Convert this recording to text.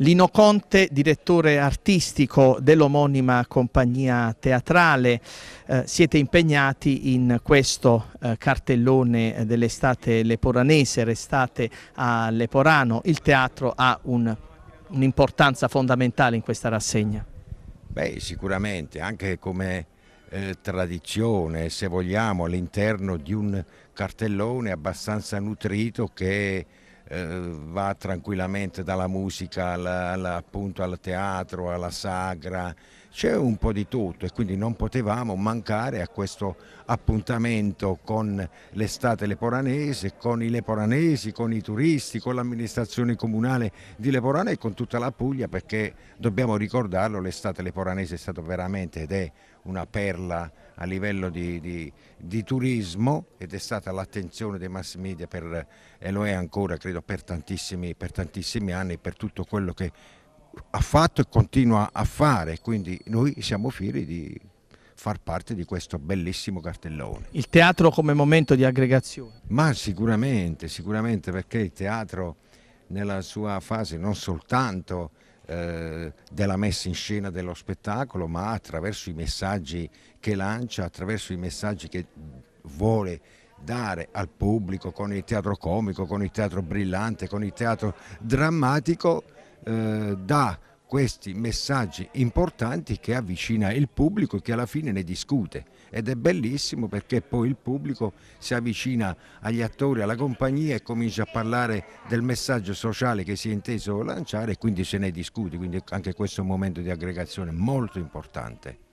Lino Conte, direttore artistico dell'omonima compagnia teatrale, eh, siete impegnati in questo eh, cartellone dell'estate leporanese, restate a Leporano, il teatro ha un'importanza un fondamentale in questa rassegna. Beh, sicuramente, anche come eh, tradizione, se vogliamo, all'interno di un cartellone abbastanza nutrito che eh, va tranquillamente dalla musica al, al, appunto al teatro, alla sagra, c'è un po' di tutto e quindi non potevamo mancare a questo appuntamento con l'estate leporanese, con i leporanesi, con i turisti, con l'amministrazione comunale di Leporano e con tutta la Puglia perché dobbiamo ricordarlo, l'estate leporanese è stata veramente ed è una perla a livello di, di, di turismo ed è stata l'attenzione dei mass media per, e lo è ancora credo per tantissimi, per tantissimi anni, per tutto quello che ha fatto e continua a fare, quindi noi siamo fieri di far parte di questo bellissimo cartellone. Il teatro come momento di aggregazione? Ma sicuramente, sicuramente perché il teatro nella sua fase non soltanto eh, della messa in scena dello spettacolo, ma attraverso i messaggi che lancia, attraverso i messaggi che vuole dare al pubblico con il teatro comico, con il teatro brillante, con il teatro drammatico, eh, dà questi messaggi importanti che avvicina il pubblico e che alla fine ne discute ed è bellissimo perché poi il pubblico si avvicina agli attori, alla compagnia e comincia a parlare del messaggio sociale che si è inteso lanciare e quindi se ne discute, quindi anche questo è un momento di aggregazione molto importante.